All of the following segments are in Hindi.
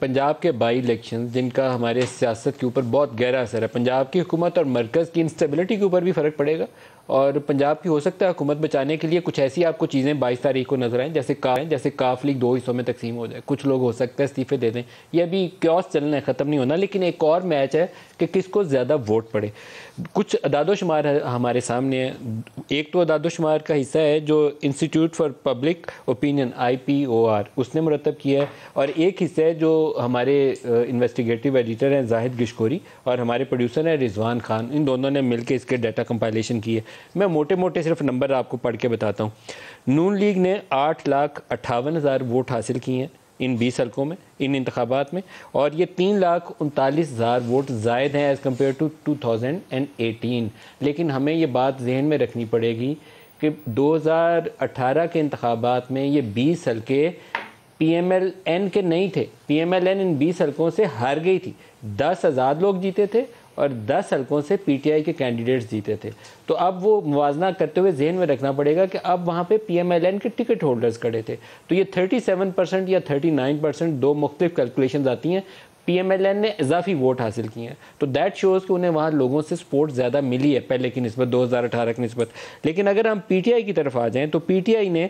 पंजाब के बाई इलेक्शन जिनका हमारे सियासत के ऊपर बहुत गहरा असर है पंजाब की हुकूमत और मरकज़ की इंस्टेबिलिटी के ऊपर भी फ़र्क पड़ेगा और पंजाब की हो सकता है हुकूमत बचाने के लिए कुछ ऐसी आपको चीज़ें बाईस तारीख को नजर आएँ जैसे का जैसे काफ लीग दो हिस्सों में तकसीम हो जाए कुछ लोग हो सकते हैं इस्तीफे दे दें यह भी क्योस चलना है ख़त्म नहीं होना लेकिन एक और मैच है कि किसको ज़्यादा वोट पड़े कुछ अदादोशुमार हमारे सामने हैं एक तो अदादोशुमार का हिस्सा है जो Institute for Public Opinion I P O R उसने मुरतब किया है और एक हिस्सा है जो हमारे इन्वेस्टिगेटिव एडिटर हैं जाहिद गिशकोरी और हमारे प्रोड्यूसर हैं रिजवान खान इन दोनों ने मिलकर इसके डाटा कंपाइलेशन किए मैं मोटे मोटे सिर्फ नंबर आपको पढ़ के बताता हूँ नून लीग ने आठ लाख अट्ठावन हज़ार वोट हासिल किए हैं इन बीस हल्कों में इन इंतबात में और ये तीन लाख उनतालीस हज़ार वोट जायद हैं as compare to two thousand and eighteen लेकिन हमें ये बात जहन में रखनी पड़ेगी कि दो हज़ार अठारह के इंतबात में ये बीस हल्के पी एम एल एन के नहीं थे पी एम एल एन इन बीस हल्कों से हार गई थी दस हज़ार लोग जीते थे और 10 हलकों से पीटीआई के कैंडिडेट्स जीते थे तो अब वो मुवजना करते हुए जहन में रखना पड़ेगा कि अब वहाँ पे पीएमएलएन के टिकट होल्डर्स खड़े थे तो ये 37 परसेंट या 39 परसेंट दो मुख्तफ कैलकुलेशन आती हैं पीएमएलएन ने इजाफी वोट हासिल किए हैं तो दैट शोज़ कि उन्हें वहाँ लोगों से सपोर्ट ज़्यादा मिली है पहले की नस्बत अठारह की नस्बत लेकिन अगर हम आई की तरफ आ जाएँ तो आई ने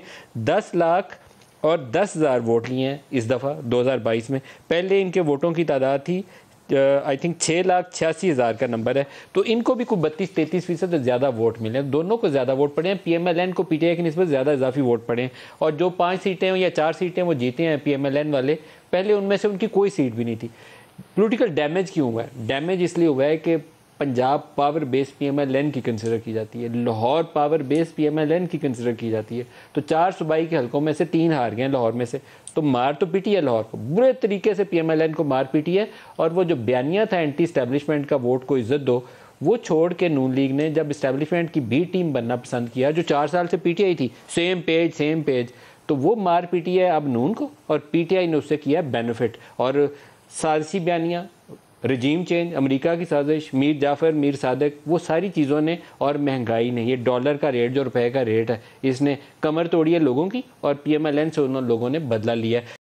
दस लाख और दस हज़ार वोट लिए हैं इस दफ़ा 2022 में पहले इनके वोटों की तादाद थी आई थिंक छः लाख छियासी हज़ार का नंबर है तो इनको भी कोई बत्तीस तैंतीस फीसद ज़्यादा वोट मिले दोनों को ज़्यादा वोट पड़े हैं पी एम एल एन को पी टी आई की नस्बत ज़्यादा इजाफी वोट पड़े हैं और जो पाँच सीटें या चार सीटें वो जीते हैं पी एम एल एन वाले पहले उनमें से उनकी कोई सीट भी नहीं थी पोलिटिकल डैमेज क्यों हुआ है डैमेज इसलिए हुआ है कि पंजाब पावर बेस पीएमएलएन की कंसिडर की जाती है लाहौर पावर बेस पीएमएलएन की कंसिडर की जाती है तो चार सूबाई के हलकों में से तीन हार गए लाहौर में से तो मार तो पीटी है लाहौर को बुरे तरीके से पीएमएलएन को मार पीटी है और वो जो बयानिया था एंटी इस्टेब्लिशमेंट का वोट को इज्जत दो वो छोड़ के नून लीग ने जब इस्टेब्लिशमेंट की भी टीम बनना पसंद किया जो चार साल से पीटीआई थी सेम पेज सेम पेज तो वो मार पीटी है अब नून को और पीटीआई ने उससे किया बेनिफिट और सारसी बयानियाँ रजीम चेंज अमेरिका की साजिश मीर जाफ़र मीर सादक वो सारी चीज़ों ने और महंगाई ने ये डॉलर का रेट जो रुपए का रेट है इसने कमर तोड़ी है लोगों की और पी एम एल एन से उन लोगों ने बदला लिया है